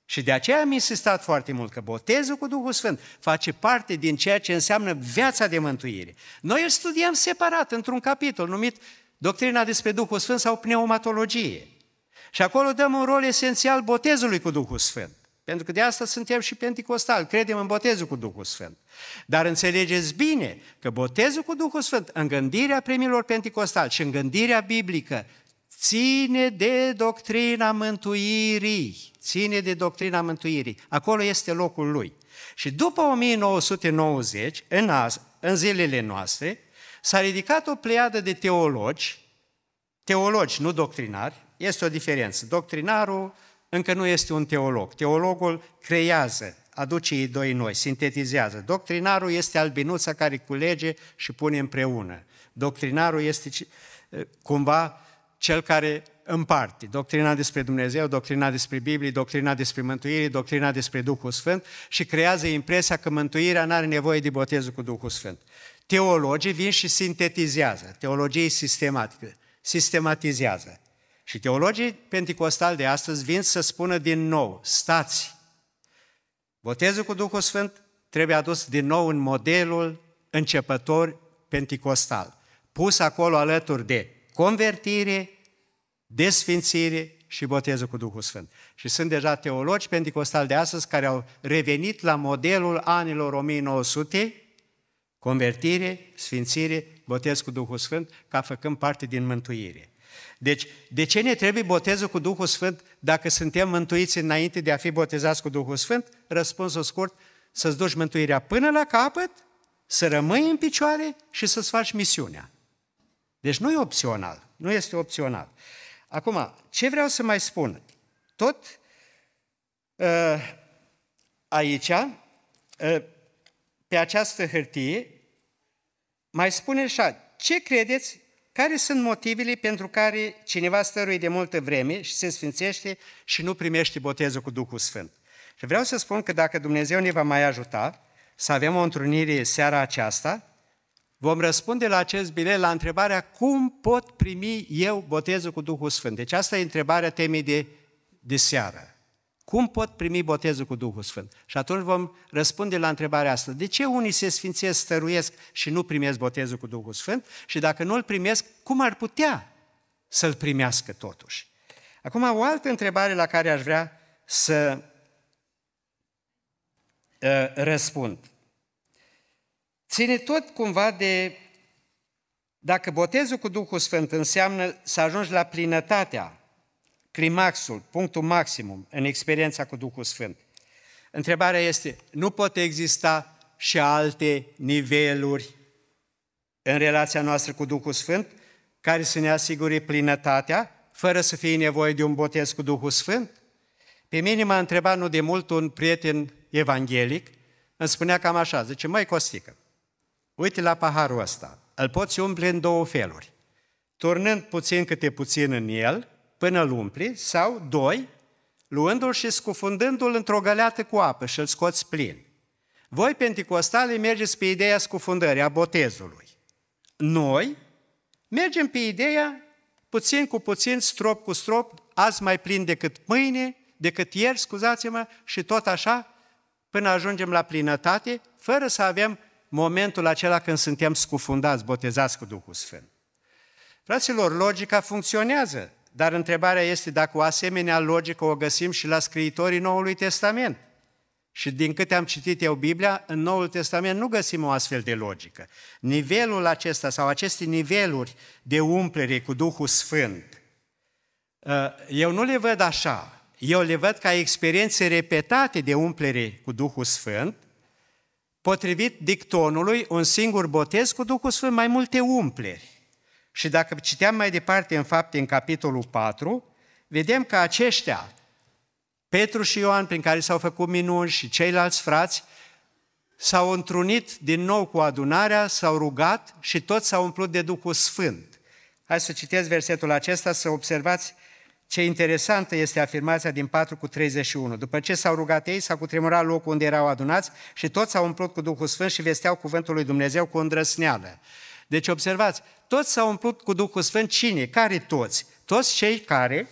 Și de aceea am insistat foarte mult că botezul cu Duhul Sfânt face parte din ceea ce înseamnă viața de mântuire. Noi îl studiem separat într-un capitol numit Doctrina despre Duhul Sfânt sau pneumatologie. Și acolo dăm un rol esențial botezului cu Duhul Sfânt. Pentru că de asta suntem și penticostali, credem în botezul cu Duhul Sfânt. Dar înțelegeți bine că botezul cu Duhul Sfânt, în gândirea primilor penticostali și în gândirea biblică, ține de doctrina mântuirii. Ține de doctrina mântuirii. Acolo este locul lui. Și după 1990, în, azi, în zilele noastre, s-a ridicat o pleiadă de teologi, teologi, nu doctrinari, este o diferență. Doctrinarul încă nu este un teolog. Teologul creează, aduce idei noi, sintetizează. Doctrinarul este albinuța care culege și pune împreună. Doctrinarul este cumva cel care împarte. Doctrina despre Dumnezeu, doctrina despre Biblie, doctrina despre mântuire, doctrina despre Duhul Sfânt și creează impresia că mântuirea nu are nevoie de botezul cu Duhul Sfânt. Teologii vin și sintetizează, teologie sistematică, sistematizează. Și teologii pentecostali de astăzi vin să spună din nou, stați, botezul cu Duhul Sfânt trebuie adus din nou în modelul începător pentecostal, pus acolo alături de convertire, desfințire și botezul cu Duhul Sfânt. Și sunt deja teologi pentecostali de astăzi care au revenit la modelul anilor 1900, convertire, sfințire, botez cu Duhul Sfânt, ca făcând parte din mântuire. Deci, de ce ne trebuie botezul cu Duhul Sfânt dacă suntem mântuiți înainte de a fi botezați cu Duhul Sfânt? Răspunsul scurt, să-ți duci mântuirea până la capăt, să rămâi în picioare și să-ți faci misiunea. Deci nu e opțional, nu este opțional. Acum, ce vreau să mai spun? Tot ă, aici, ă, pe această hârtie, mai spune așa, ce credeți, care sunt motivele pentru care cineva stărui de multă vreme și se sfințește și nu primește botezul cu Duhul Sfânt? Și vreau să spun că dacă Dumnezeu ne va mai ajuta să avem o întrunire seara aceasta, vom răspunde la acest bilet la întrebarea cum pot primi eu botezul cu Duhul Sfânt. Deci asta e întrebarea temei de, de seară. Cum pot primi botezul cu Duhul Sfânt? Și atunci vom răspunde la întrebarea asta. De ce unii se sfințesc, stăruiesc și nu primesc botezul cu Duhul Sfânt? Și dacă nu îl primesc, cum ar putea să-l primească totuși? Acum, o altă întrebare la care aș vrea să uh, răspund ține tot cumva de dacă botezul cu Duhul Sfânt înseamnă să ajungi la plinătatea, climaxul, punctul maximum în experiența cu Duhul Sfânt. Întrebarea este, nu pot exista și alte niveluri în relația noastră cu Duhul Sfânt care să ne asigure plinătatea fără să fie nevoie de un botez cu Duhul Sfânt? Pe mine m-a întrebat nu de mult un prieten evanghelic, îmi spunea cam așa, zice, măi Costică, Uite la paharul ăsta. Îl poți umple în două feluri. Turnând puțin câte puțin în el, până îl umpli, sau, doi, luându-l și scufundându-l într-o găleată cu apă și îl scoți plin. Voi, pentecostalii, mergeți pe ideea scufundării, a botezului. Noi mergem pe ideea puțin cu puțin, strop cu strop, azi mai plin decât mâine, decât ieri, scuzați-mă, și tot așa, până ajungem la plinătate, fără să avem momentul acela când suntem scufundați, botezați cu Duhul Sfânt. Fraților, logica funcționează, dar întrebarea este dacă o asemenea logică o găsim și la scriitorii Noului Testament. Și din câte am citit eu Biblia, în Noul Testament nu găsim o astfel de logică. Nivelul acesta sau aceste niveluri de umplere cu Duhul Sfânt, ă, eu nu le văd așa. Eu le văd ca experiențe repetate de umplere cu Duhul Sfânt, Potrivit dictonului, un singur botez cu Duhul Sfânt mai multe umpleri. Și dacă citeam mai departe în fapte, în capitolul 4, vedem că aceștia, Petru și Ioan, prin care s-au făcut minuni și ceilalți frați, s-au întrunit din nou cu adunarea, s-au rugat și toți s-au umplut de Duhul Sfânt. Hai să citesc versetul acesta, să observați ce interesantă este afirmația din 4 cu 31. După ce s-au rugat ei, s-a cutremurat locul unde erau adunați și toți s-au umplut cu Duhul Sfânt și vesteau cuvântul lui Dumnezeu cu îndrăsneală. Deci observați, toți s-au umplut cu Duhul Sfânt. Cine? Care toți? Toți cei care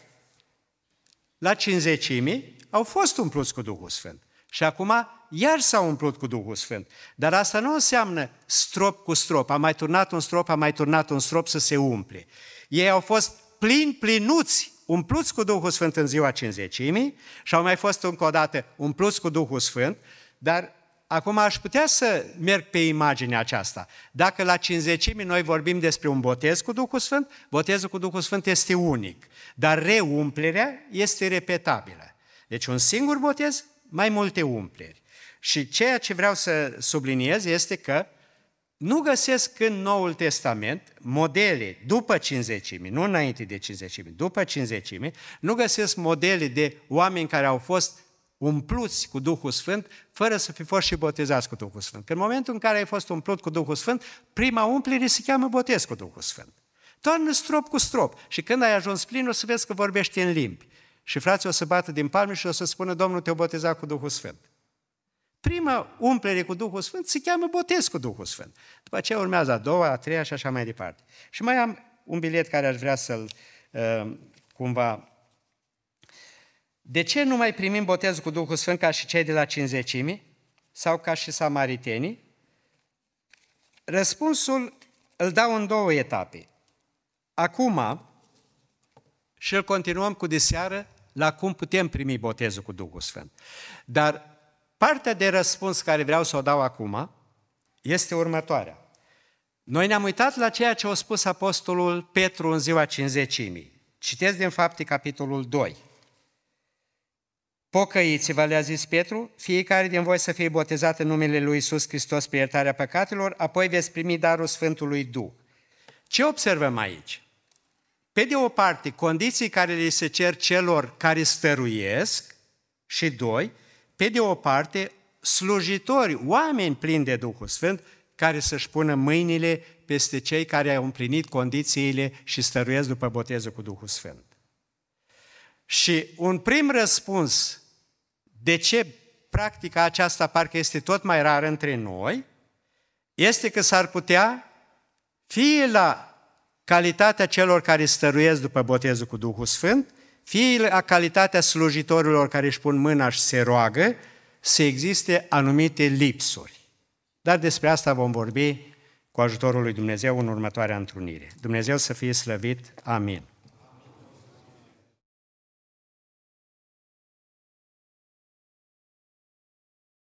la cinzecimii au fost umpluți cu Duhul Sfânt. Și acum iar s-au umplut cu Duhul Sfânt. Dar asta nu înseamnă strop cu strop. A mai turnat un strop, a mai turnat un strop să se umple. Ei au fost plini, plinuți umpluți cu Duhul Sfânt în ziua cinzecimii și au mai fost încă o dată umpluți cu Duhul Sfânt, dar acum aș putea să merg pe imaginea aceasta. Dacă la cinzecimii noi vorbim despre un botez cu Duhul Sfânt, botezul cu Duhul Sfânt este unic, dar reumplerea este repetabilă. Deci un singur botez, mai multe umpleri. Și ceea ce vreau să subliniez este că nu găsesc în Noul Testament modele după 50 nu înainte de 50 după 50 nu găsesc modele de oameni care au fost umpluți cu Duhul Sfânt, fără să fi fost și botezați cu Duhul Sfânt. Că în momentul în care ai fost umplut cu Duhul Sfânt, prima umplere se cheamă botez cu Duhul Sfânt. Toarnă strop cu strop și când ai ajuns plin o să vezi că vorbești în limbi. Și frații o să bată din palme și o să spună, Domnul te-a botezat cu Duhul Sfânt prima umplere cu Duhul Sfânt se cheamă botez cu Duhul Sfânt. După aceea urmează a doua, a treia și așa mai departe. Și mai am un bilet care aș vrea să-l uh, cumva... De ce nu mai primim botezul cu Duhul Sfânt ca și cei de la cinzecimi sau ca și samaritenii? Răspunsul îl dau în două etape. Acum, și îl continuăm cu diseară, la cum putem primi botezul cu Duhul Sfânt. Dar Partea de răspuns care vreau să o dau acum este următoarea. Noi ne-am uitat la ceea ce a spus Apostolul Petru în ziua cinzecimii. Citeți din fapte capitolul 2. Pocăiți-vă, le-a zis Petru, fiecare din voi să fie botezat în numele lui Isus Hristos pe iertarea păcatelor, apoi veți primi darul Sfântului Duh. Ce observăm aici? Pe de o parte, condiții care le se cer celor care stăruiesc și doi, pe de o parte, slujitori, oameni plini de Duhul Sfânt, care să-și pună mâinile peste cei care au împlinit condițiile și stăruiesc după botezul cu Duhul Sfânt. Și un prim răspuns de ce practica aceasta parcă este tot mai rară între noi, este că s-ar putea, fie la calitatea celor care stăruiesc după botezul cu Duhul Sfânt, fie la calitatea slujitorilor care își pun mâna și se roagă, să existe anumite lipsuri. Dar despre asta vom vorbi cu ajutorul lui Dumnezeu în următoarea întrunire. Dumnezeu să fie slăvit. Amin.